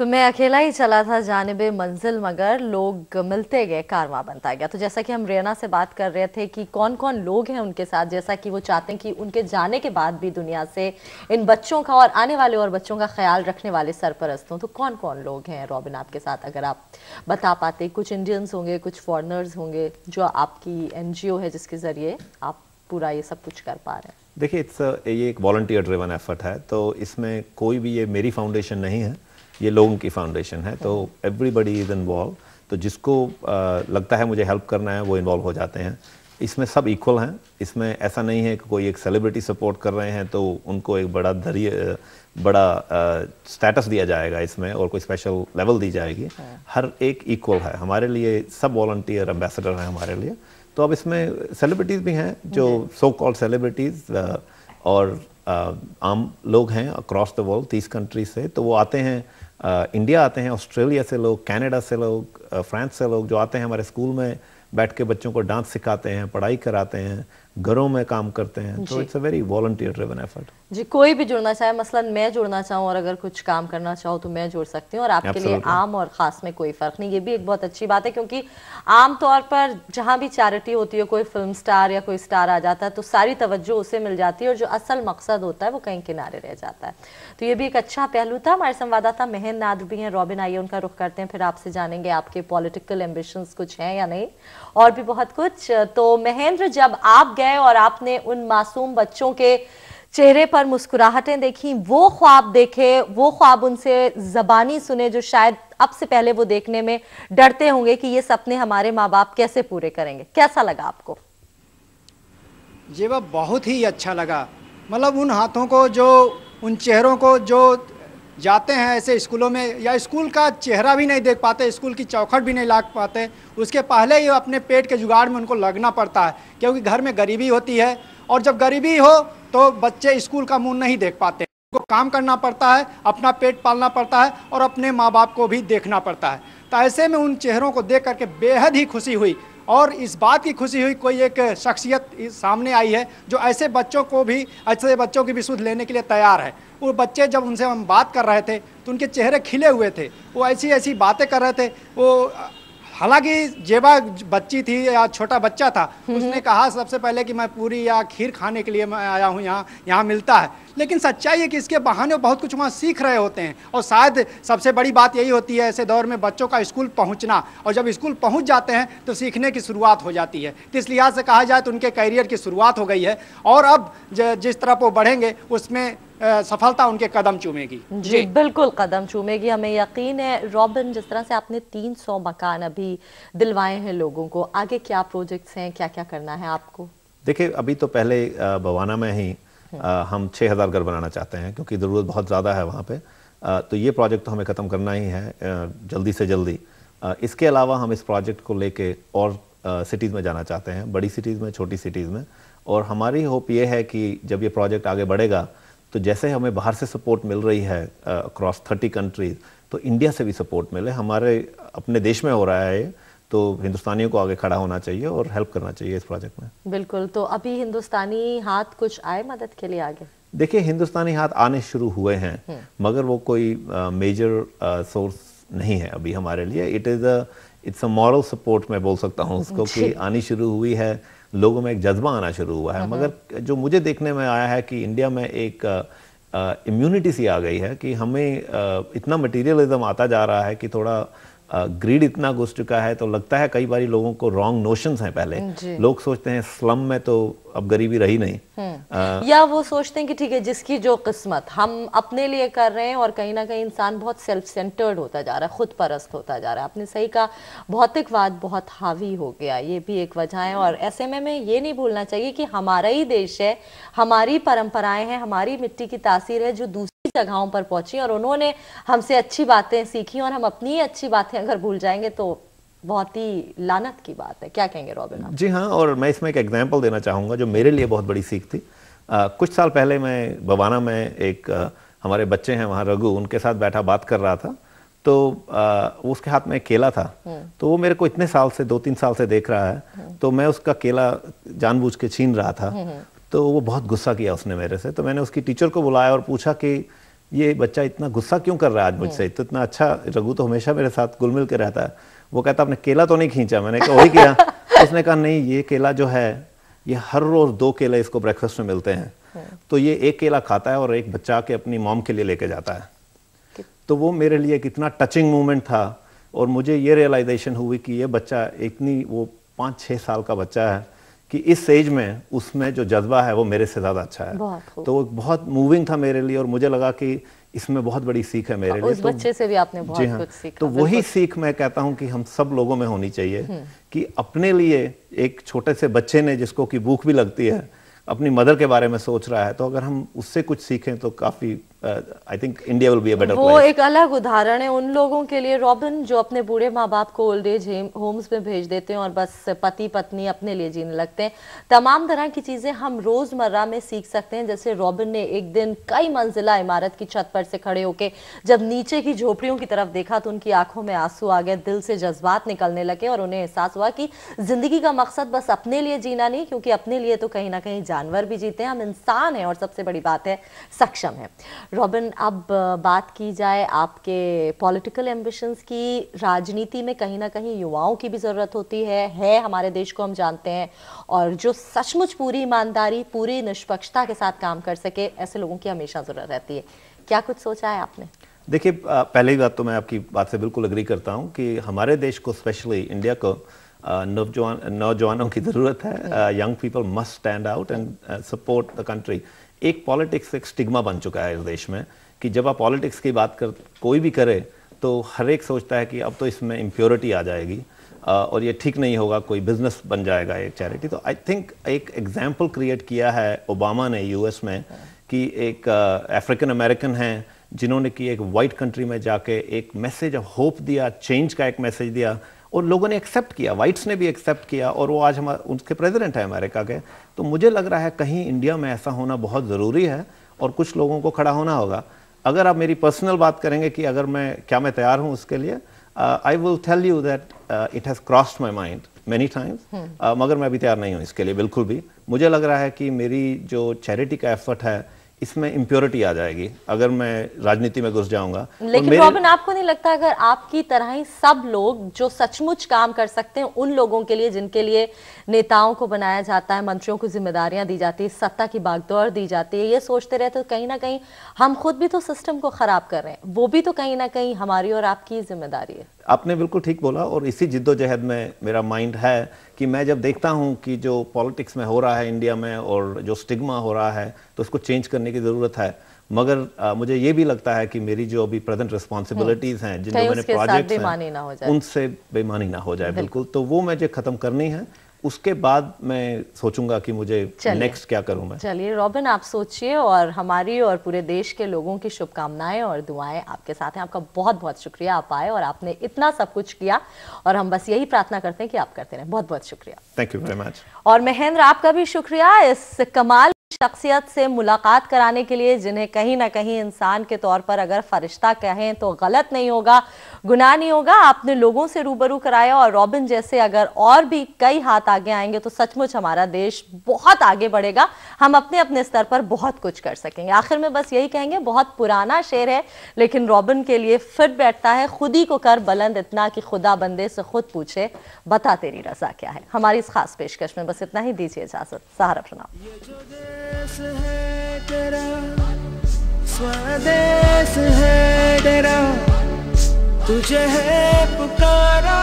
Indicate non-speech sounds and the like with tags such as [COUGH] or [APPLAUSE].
तो मैं अकेला ही चला था जानब मंजिल मगर लोग मिलते गए कारवा बनता गया तो जैसा कि हम रेना से बात कर रहे थे कि कौन कौन लोग हैं उनके साथ जैसा कि वो चाहते हैं कि उनके जाने के बाद भी दुनिया से इन बच्चों का और आने वाले और बच्चों का ख्याल रखने वाले सरपरस्त हों तो कौन कौन लोग हैं रॉबिन आपके साथ अगर आप बता पाते कुछ इंडियंस होंगे कुछ फॉरनर्स होंगे जो आपकी एन है जिसके ज़रिए आप पूरा ये सब कुछ कर पा रहे हैं देखिए इट्स ये एक वॉल्टियर ड्रिवन एफर्ट है तो इसमें कोई भी ये मेरी फाउंडेशन नहीं है ये लोगों की फाउंडेशन है तो एवरीबडी इज़ इन्वॉल्व तो जिसको आ, लगता है मुझे हेल्प करना है वो इन्वॉल्व हो जाते हैं इसमें सब इक्वल हैं इसमें ऐसा नहीं है कि कोई एक सेलिब्रिटी सपोर्ट कर रहे हैं तो उनको एक बड़ा धैर्य बड़ा स्टेटस दिया जाएगा इसमें और कोई स्पेशल लेवल दी जाएगी हाँ। हर एक इक्वल है हमारे लिए सब वॉल्टियर एम्बेसडर हैं हमारे लिए तो अब इसमें सेलिब्रिटीज़ भी हैं जो सो कॉल्ड सेलिब्रिटीज़ और आम लोग हैं अक्रॉस द वर्ल्ड तीस कंट्रीज से तो वो आते हैं इंडिया आते हैं ऑस्ट्रेलिया से लोग कनाडा से लोग फ्रांस से लोग जो आते हैं हमारे स्कूल में बैठ के बच्चों को डांस सिखाते हैं पढ़ाई कराते हैं घरों में काम करते हैं तो it's a very volunteer driven effort जी कोई भी जुड़ना चाहे मसलन मैं जुड़ना चाहूँ और अगर कुछ काम करना चाहूँ तो मैं जुड़ सकती हूँ और आपके Absolutely. लिए आम और ख़ास में कोई फ़र्क नहीं ये भी एक बहुत अच्छी बात है क्योंकि आम तौर पर जहाँ भी चैरिटी होती है कोई फिल्म स्टार या कोई स्टार आ जाता है तो सारी तवज्जो उसे मिल जाती है और जो असल मकसद होता है वो कहीं किनारे रह जाता है तो ये भी एक अच्छा पहलू था हमारे संवाददाता मेहन नाद भी हैं रॉबिन आइए उनका रुख करते हैं फिर आपसे जानेंगे आपके पॉलिटिकल एम्बिशंस कुछ हैं या नहीं और भी बहुत कुछ तो महेंद्र जब आप गए और आपने उन मासूम बच्चों के चेहरे पर मुस्कुराहटें देखी वो ख्वाब देखे वो ख्वाब उनसे ज़बानी सुने जो शायद अब से पहले वो देखने में डरते होंगे कि ये सपने हमारे माँ बाप कैसे पूरे करेंगे कैसा लगा आपको जेबा बहुत ही अच्छा लगा मतलब उन हाथों को जो उन चेहरों को जो जाते हैं ऐसे स्कूलों में या स्कूल का चेहरा भी नहीं देख पाते स्कूल की चौखट भी नहीं ला पाते उसके पहले ही अपने पेट के जुगाड़ में उनको लगना पड़ता है क्योंकि घर में गरीबी होती है और जब गरीबी हो तो बच्चे स्कूल का मुँह नहीं देख पाते उनको काम करना पड़ता है अपना पेट पालना पड़ता है और अपने माँ बाप को भी देखना पड़ता है तो ऐसे में उन चेहरों को देख करके बेहद ही खुशी हुई और इस बात की खुशी हुई कोई एक शख्सियत सामने आई है जो ऐसे बच्चों को भी ऐसे बच्चों की भी सुध लेने के लिए तैयार है वो बच्चे जब उनसे हम बात कर रहे थे तो उनके चेहरे खिले हुए थे वो ऐसी ऐसी बातें कर रहे थे वो हालांकि जेबा बच्ची थी या छोटा बच्चा था हम्म। उसने कहा सबसे पहले कि मैं पूरी या खीर खाने के लिए मैं आया हूँ यहाँ यहाँ मिलता है लेकिन सच्चाई है कि इसके बहाने बहुत कुछ वहाँ सीख रहे होते हैं और शायद सबसे बड़ी बात यही होती है ऐसे दौर में बच्चों का स्कूल पहुँचना और जब स्कूल पहुँच जाते हैं तो सीखने की शुरुआत हो जाती है तो इस लिहाज से कहा जाए तो उनके करियर की शुरुआत हो गई है और अब जिस तरफ वो बढ़ेंगे उसमें सफलता उनके कदम चूमेगी जी, जी बिल्कुल कदम चूमेगी हमें यकीन है रॉबिन जिस तरह से आपने 300 मकान अभी दिलवाए हैं लोगों को आगे क्या प्रोजेक्ट्स हैं क्या क्या करना है आपको देखिए अभी तो पहले बवाना में ही हम्म। हम 6000 घर बनाना चाहते हैं क्योंकि ज़रूरत बहुत ज़्यादा है वहाँ पे तो ये प्रोजेक्ट तो हमें ख़त्म करना ही है जल्दी से जल्दी इसके अलावा हम इस प्रोजेक्ट को लेके और सिटीज़ में जाना चाहते हैं बड़ी सिटीज़ में छोटी सिटीज़ में और हमारी होप ये है कि जब ये प्रोजेक्ट आगे बढ़ेगा तो जैसे हमें बाहर से सपोर्ट मिल रही है अक्रॉस थर्टी कंट्रीज तो इंडिया से भी सपोर्ट मिले हमारे अपने देश में हो रहा है तो हिंदुस्तानियों को आगे खड़ा होना चाहिए और हेल्प करना चाहिए इस प्रोजेक्ट में बिल्कुल तो अभी हिंदुस्तानी हाथ कुछ आए मदद के लिए आगे देखिए हिंदुस्तानी हाथ आने शुरू हुए हैं हम्म। मगर वो कोई मेजर uh, सोर्स uh, नहीं है अभी हमारे लिए it is a it's a moral support मैं बोल सकता हूँ उसको [LAUGHS] कि आनी शुरू हुई है लोगों में एक जज्बा आना शुरू हुआ है हम्म। मगर जो मुझे देखने में आया है कि इंडिया में एक इम्यूनिटी सी आ गई है कि हमें इतना मटीरियलिज्म आता जा रहा है कि थोड़ा ग्रीड इतना घुस चुका है तो लगता है कई बार लोगों को रॉन्ग नोशन हैं पहले लोग सोचते हैं स्लम में तो अब गरीबी रही नहीं आ, हम्म। या वो सोचते हैं कि ठीक है जिसकी जो किस्मत हम अपने लिए कर रहे हैं और कहीं ना कहीं इंसान बहुत सेल्फ सेंटर्ड होता जा रहा है खुद परस्त होता जा रहा है आपने सही कहा भौतिकवाद बहुत हावी हो गया ये भी एक वजह है और ऐसे में हमें ये नहीं भूलना चाहिए कि हमारा ही देश है हमारी परंपराएं हैं हमारी मिट्टी की तासीर है जो दूसरी जगहों पर पहुंची और उन्होंने हमसे अच्छी बातें सीखी और हम अपनी अच्छी बातें अगर भूल जाएंगे तो बहुत ही लानत की बात है क्या कहेंगे रॉबिन जी हाँ और मैं इसमें एक एग्जाम्पल देना चाहूंगा जो मेरे लिए बहुत बड़ी सीख थी आ, कुछ साल पहले मैं बवाना में एक आ, हमारे बच्चे हैं वहाँ रघु उनके साथ बैठा बात कर रहा था तो आ, उसके हाथ में एक केला था हम्म। तो वो मेरे को इतने साल से दो तीन साल से देख रहा है हम्म। तो मैं उसका केला जानबूझ के छीन रहा था हम्म, तो वो बहुत गुस्सा किया उसने मेरे से तो मैंने उसकी टीचर को बुलाया और पूछा कि ये बच्चा इतना गुस्सा क्यों कर रहा है आज हम्म। मुझसे तो इतना अच्छा रघु तो हमेशा मेरे साथ गुल मिल के रहता है वो कहता आपने केला तो नहीं खींचा मैंने कहा वही किया [LAUGHS] उसने कहा नहीं ये केला जो है ये हर रोज दो केले इसको ब्रेकफास्ट में मिलते हैं हम्म। तो ये एक केला खाता है और एक बच्चा के अपनी मॉम के लिए लेके जाता है तो वो मेरे लिए एक इतना टचिंग मोमेंट था और मुझे ये रियलाइजेशन हुई कि ये बच्चा इतनी वो पाँच छः साल का बच्चा है कि इस एज में उसमें जो जज्बा है वो मेरे से ज़्यादा अच्छा है बहुत तो बहुत मूविंग था मेरे लिए और मुझे लगा कि इसमें बहुत बड़ी सीख है मेरे हाँ, लिए उस तो, बच्चे से भी आपने बहुत हाँ, कुछ सीखा तो वही सीख मैं कहता हूँ कि हम सब लोगों में होनी चाहिए हम्म। कि अपने लिए एक छोटे से बच्चे ने जिसको कि भूख भी लगती है अपनी मदर के बारे में सोच रहा है तो अगर हम उससे कुछ सीखें तो काफ़ी I think India will be a better वो एक अलग उदाहरण है उन लोगों के लिए रॉबिन जो अपने बूढ़े माँ बाप को ओल्ड एज होम्स में भेज देते हैं और बस पति पत्नी अपने लिए जीने लगते हैं तमाम तरह की चीज़ें हम रोज़मर्रा में सीख सकते हैं जैसे रॉबिन ने एक दिन कई मंजिला इमारत की छत पर से खड़े होकर जब नीचे की झोपड़ियों की तरफ देखा तो उनकी आंखों में आंसू आ गए दिल से जज्बात निकलने लगे और उन्हें एहसास हुआ कि ज़िंदगी का मकसद बस अपने लिए जीना नहीं क्योंकि अपने लिए तो कहीं ना कहीं जानवर भी जीते हैं हम इंसान हैं और सबसे बड़ी बात है सक्षम है रॉबिन अब बात की जाए आपके पॉलिटिकल एम्बिशंस की राजनीति में कहीं ना कहीं युवाओं की भी ज़रूरत होती है है हमारे देश को हम जानते हैं और जो सचमुच पूरी ईमानदारी पूरी निष्पक्षता के साथ काम कर सके ऐसे लोगों की हमेशा ज़रूरत रहती है क्या कुछ सोचा है आपने देखिए पहली बात तो मैं आपकी बात से बिल्कुल अग्री करता हूँ कि हमारे देश को स्पेशली इंडिया को नौजवान नौजवानों की ज़रूरत है young people must stand out and support the country एक पॉलिटिक्स एक स्टिग्मा बन चुका है इस देश में कि जब आप पॉलिटिक्स की बात कर कोई भी करे तो हर एक सोचता है कि अब तो इसमें इम्प्योरिटी आ जाएगी और ये ठीक नहीं होगा कोई बिजनेस बन जाएगा एक चैरिटी तो आई थिंक एक एग्जाम्पल क्रिएट किया है ओबामा ने यूएस में कि एक अफ्रीकन अमेरिकन हैं जिन्होंने कि एक वाइट कंट्री में जाके एक मैसेज ऑफ होप दिया चेंज का एक मैसेज दिया और लोगों ने एक्सेप्ट किया वाइट्स ने भी एक्सेप्ट किया और वो आज हम उनके प्रेसिडेंट हैं अमेरिका के तो मुझे लग रहा है कहीं इंडिया में ऐसा होना बहुत ज़रूरी है और कुछ लोगों को खड़ा होना होगा अगर आप मेरी पर्सनल बात करेंगे कि अगर मैं क्या मैं तैयार हूँ उसके लिए I will tell you that it has crossed my mind many times मगर मैं अभी तैयार नहीं हूँ इसके लिए बिल्कुल भी मुझे लग रहा है कि मेरी जो चैरिटी का एफर्ट है इसमें इम्प्योरिटी आ जाएगी अगर मैं राजनीति में घुस जाऊंगा लेकिन रॉबिन आपको नहीं लगता अगर आपकी तरह ही सब लोग जो सचमुच काम कर सकते हैं उन लोगों के लिए जिनके लिए नेताओं को बनाया जाता है मंत्रियों को जिम्मेदारियां दी जाती है सत्ता की बागदौड़ दी जाती है ये सोचते रहे तो कहीं ना कहीं हम खुद भी तो सिस्टम को खराब कर रहे हैं वो भी तो कहीं ना कहीं हमारी और आपकी जिम्मेदारी है आपने बिल्कुल ठीक बोला और इसी जिद्दोजहद में मेरा माइंड है कि मैं जब देखता हूँ कि जो पॉलिटिक्स में हो रहा है इंडिया में और जो स्टिग्मा हो रहा है तो उसको चेंज करने की ज़रूरत है मगर आ, मुझे ये भी लगता है कि मेरी जो अभी प्रेजेंट रिस्पॉन्सिबिलिटीज़ हैं जिन मैंने प्रोजेक्ट उनसे बेमानी ना हो जाए बिल्कुल तो वो मुझे ख़त्म करनी है उसके बाद मैं सोचूंगा कि मुझे नेक्स्ट क्या करूं मैं चलिए रॉबिन आप सोचिए और हमारी और पूरे देश के लोगों की शुभकामनाएं और दुआएं आपके साथ हैं आपका बहुत बहुत शुक्रिया आप आए और आपने इतना सब कुछ किया और हम बस यही प्रार्थना करते हैं कि आप करते रहे बहुत बहुत शुक्रिया थैंक यू वेरी मच और महेंद्र आपका भी शुक्रिया इस कमाल शख्सियत से मुलाकात कराने के लिए जिन्हें कहीं ना कहीं इंसान के तौर पर अगर फरिश्ता कहें तो गलत नहीं होगा गुनाह नहीं होगा आपने लोगों से रूबरू कराया और रॉबिन जैसे अगर और भी कई हाथ आगे आएंगे तो सचमुच हमारा देश बहुत आगे बढ़ेगा हम अपने अपने स्तर पर बहुत कुछ कर सकेंगे आखिर में बस यही कहेंगे बहुत पुराना शेर है लेकिन रॉबिन के लिए फिट बैठता है खुद ही को कर बुलंद इतना कि खुदा बंदे से खुद पूछे बता तेरी रजा क्या है हमारी इस खास पेशकश में बस इतना ही दीजिए इजाजत सहारा प्रणाम स्वदेश है तुझे है पुकारा